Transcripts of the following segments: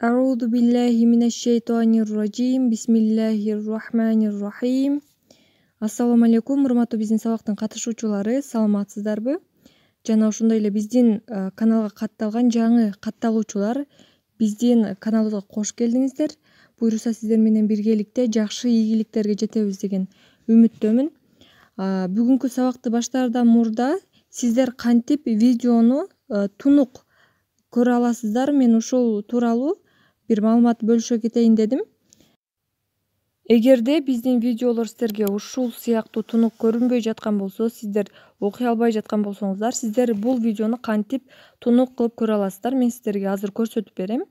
аузу билляхи имина шайтонир ражим бисмиллахи рохманир рахийм ассалому алейкум урматтуу биздин сабактын катышуучулары саламатсыздарбы жана ошондой эле биздин э, каналга катталган жаңы катталуучулар биздин каналыбызга кош келдиңиздер буюрса сиздер менен биргеликте жакшы ийгиликтерге жетебиз деген үмүттөмүн бүгүнкү сабакты баштаардан мурда сиздер кантип видеону э, тунук көрө аласыздар мен ушул тууралуу бир маалымат бөлүшө кетейин дедим эгерде биздин видеолор сиздерге ушул сыяктуу тунук көрүнбөй жаткан болсо сиздер окуй албай жаткан болсоңуздар сиздер бул видеону кантип тунук кылып көрө аласыздар мен сиздерге азыр көрсөтүп берем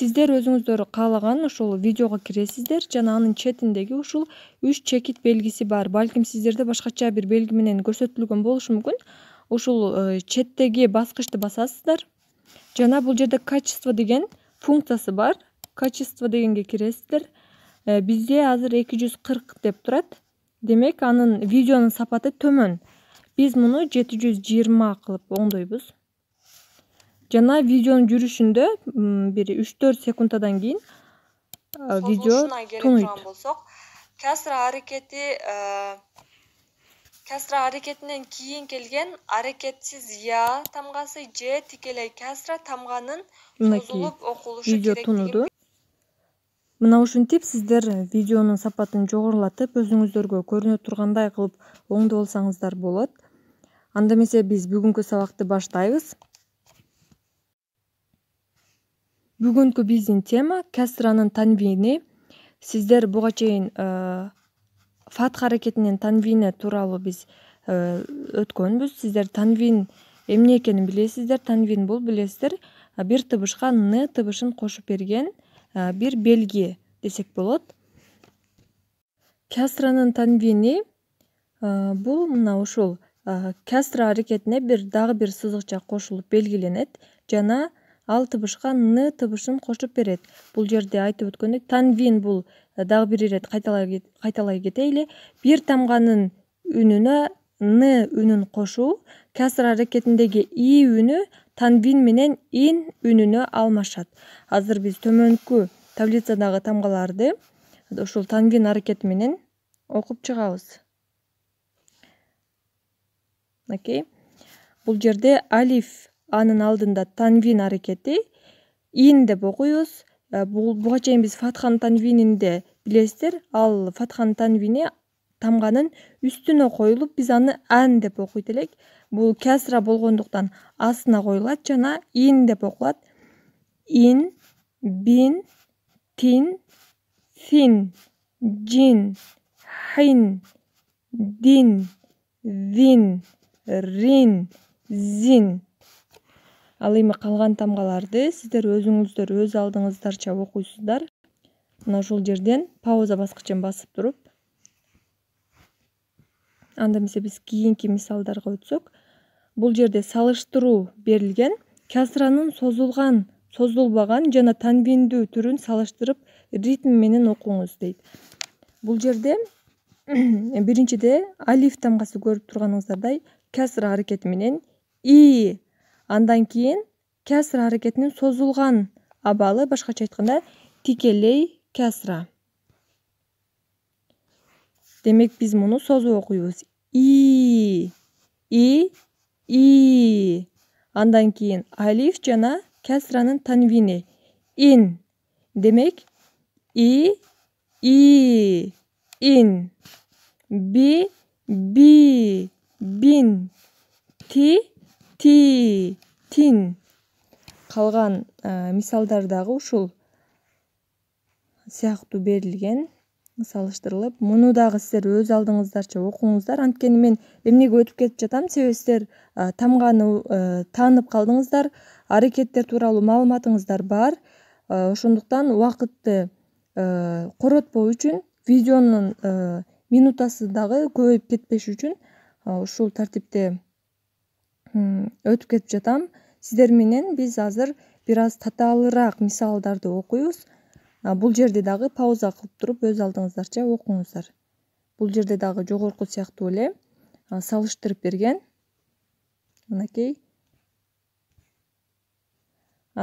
сиздер өзүңүздөр каалаган ошол видеого киресиздер жана анын четиндеги ушул үч чекит белгиси бар балким сиздерде башкача бир белги менен көрсөтүлгөн болушу мүмкүн ушул э, четтеги баскычты басасыздар жана бул жерде качество деген функциясы бар качество дегенге кіресіздер ә, э, бізде азыр 240 деп тұрады демек аның видеоның сапаты төмөн біз мұны 720 қылып оңдойбуз жана видеонун жүрүшүндө бир 3-4 секундадан кийин э, видео болсақ болсок әрекеті аракети э, кәсра әрекетінен кейін келген әрекетсіз я тамғасы же тікелей кәсра тамғаның созылып керек деген мынау мына ушинтип сиздер видеонун сапатын жогорулатып өзүңүздөргө көрүнө тургандай кылып оңдоп алсаңыздар болот анда эмесе биз бүгүнкү сабакты баштайбыз бүгүнкү биздин тема кәсранын танвини сиздер буга чейин э, фатха аракетинин танвини тууралуу биз э, өткөнбүз сиздер танвин эмне экенин билесиздер танвин бул билесиздер бир тыбышка н тыбышын кошуп берген бир белги десек болот кастранын танвини бул мына ушул кастра аракетине бир дагы бир сызыкча кошулуп белгиленет жана ал тыбышка н тыбышын қосып береді бұл жерде айтып өткендей танвин бұл э, дағы бир ирет қайталай кетели бір тамғаның үніне н үнін кошуу кәсір аракетиндеги и үні танвин менен ин үнүнө алмашат азыр біз төмөнкү таблицадағы тамғаларды ушул э, танвин әрекеті менен оқып чыгабыз окей бұл жерде алиф анын алдында танвин аракети ин деп окуйбуз э, бул буга чейин биз фатханын танвининде билесиздер ал фатханын танвини тамганын үстүнө коюлуп биз аны ан деп окуйт элек бул кясра болгондуктан астына коюлат жана ин деп окулат ин бин тин фин джин хан дин вин рин зин ал эми калган тамгаларды сиздер өзүңүздөр өз алдыңыздарча окуйсуздар мына ушул жерден пауза баскычын басып туруп анда эмесе биз кийинки мисалдарга өтсөк бул жерде салыштыруу берилген касранын созулган созулбаган жана танвиндүү түрүн салыштырып ритм менен окуңуз дейт бул жерде биринчиде алиф тамгасы көрүп турганыңыздардай касра аракети менен и андан кийин кәсра аракетинин созулган абалы башкача айтканда тикелей кәсра демек биз муну созуп окуйбуз и и и андан кийин алиф жана кәсранын танвини ин демек и и ин би би бин ти ти тин калган э, мисалдар дагы ушул сыяктуу берилген салыштырылып муну дагы сиздер өз алдыңыздарча окуңуздар анткени мен эмнеге өтүп кетип жатам себеби сиздер э, тамганы э, таанып калдыңыздар аракеттер тууралуу маалыматыңыздар бар ошондуктан убакытты коротпоо үчүн видеонун минутасы дагы көбөйүп кетпеш үчүн ушул тартипте өтүп кетип жатам сиздер менен биз азыр бир аз татаалыраак мисалдарды окуйбуз бул жерде дагы пауза кылып туруп өз алдыңыздарча окуңуздар бул жерде дагы жогорку сыяктуу эле салыштырып берген мынакей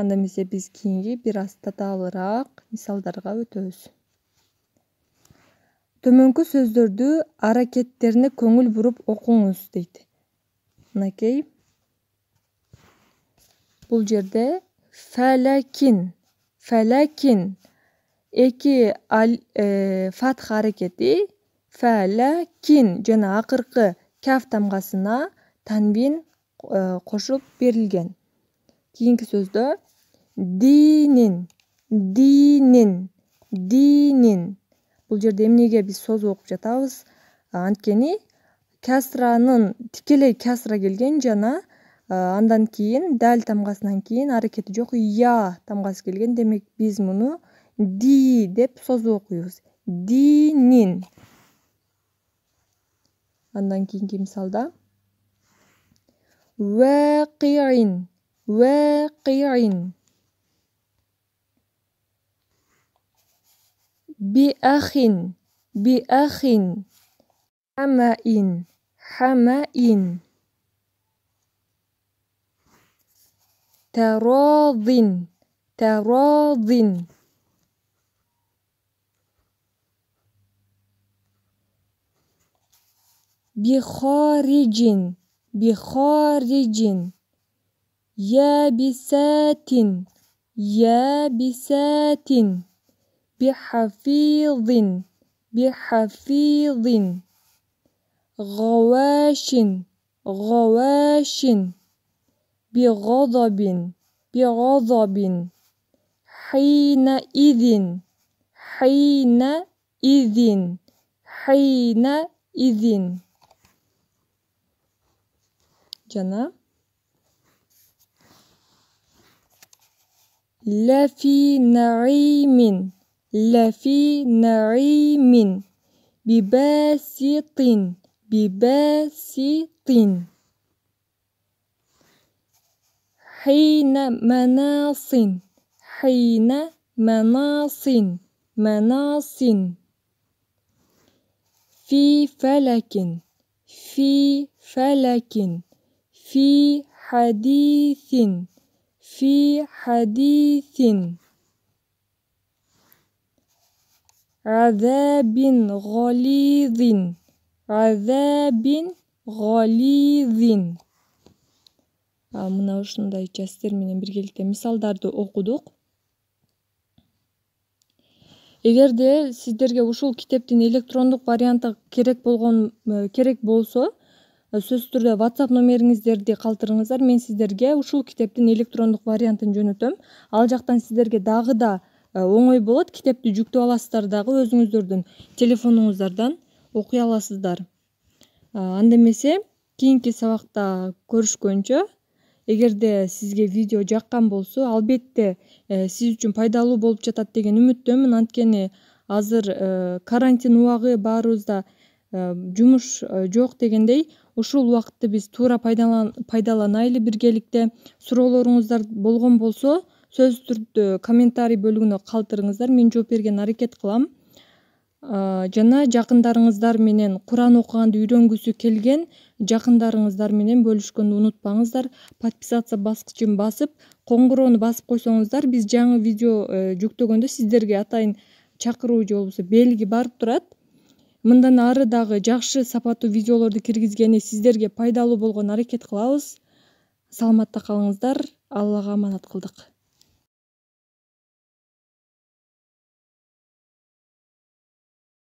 анда эмесе биз кийинки бир аз татаалыраак мисалдарга өтөбүз төмөнкү сөздөрдү аракеттерине көңүл буруп окуңуз дейт мынакей бұл жерде фәләкин фәләкин екі ә, э, фат харекети фәләкин және ақырғы кәф тамғасына ә, э, қосып берілген кейінгі сөзді динин динин динин бұл жерде эмнеге біз сөз оқып жатабыз анткени кәсраның тікелей кәсра келген жана Э, андан кийин дәл тамгасынан кийин әрекеті жоқ я тамгасы келген демек биз муну ди деп созуп окуйбуз динин андан кийинки мисалда уәқиин уәқиин биахин биахин хамаин хамаин تراض تراض بخارج بخارج يابسات يابسات بحفيظ بحفيظ غواش غواش بغضب بغضب حينئذ حينئذ حينئذ جنى لفي نعيم لفي نعيم بباسط بباسط حين مناص حين مناص مناص في فلك في فلك في حديث في حديث عذاب غليظ عذاب غليظ мына ушундайча сиздер менен биргеликте мисалдарды окудук эгерде сиздерге ушул китептин электрондук варианты болгон э, керек болсо э, сөзсүз түрдө whatsapp номериңиздерди калтырыңыздар мен сиздерге ушул китептин электрондук вариантын жөнөтөм ал жактан сиздерге дагы да э, оңой болот китепти жүктөп аласыздар дагы өзүңүздөрдүн телефонуңуздардан окуй аласыздар анда эмесе кийинки сабакта көрүшкөнчө эгерде сизге видео жаккан болсо албетте э, сиз үчүн пайдалуу болуп жатат деген үмүттөмүн анткени азыр э, карантин убагы баарыбызда э, жумуш жок дегендей ушул убакытты биз туура пайдаланайлы биргеликте суроолоруңуздар болгон болсо сөзсүз түрдө комментарий бөлүгүнө калтырыңыздар мен жооп бергенди аракет кылам Э, жана жакындарыңыздар менен куран окуганды үйрөнгүсү келген жакындарыңыздар менен бөлүшкөндү унутпаңыздар подписаться баскычын басып коңгуроону басып койсоңуздар биз жаңы видео э, жүктөгөндө сиздерге атайын чакыруу же болбосо белги барып турат мындан ары дагы жакшы сапаттуу видеолорду киргизгени сиздерге пайдалуу болгону аракет кылабыз саламатта калыңыздар аллага аманат кылдык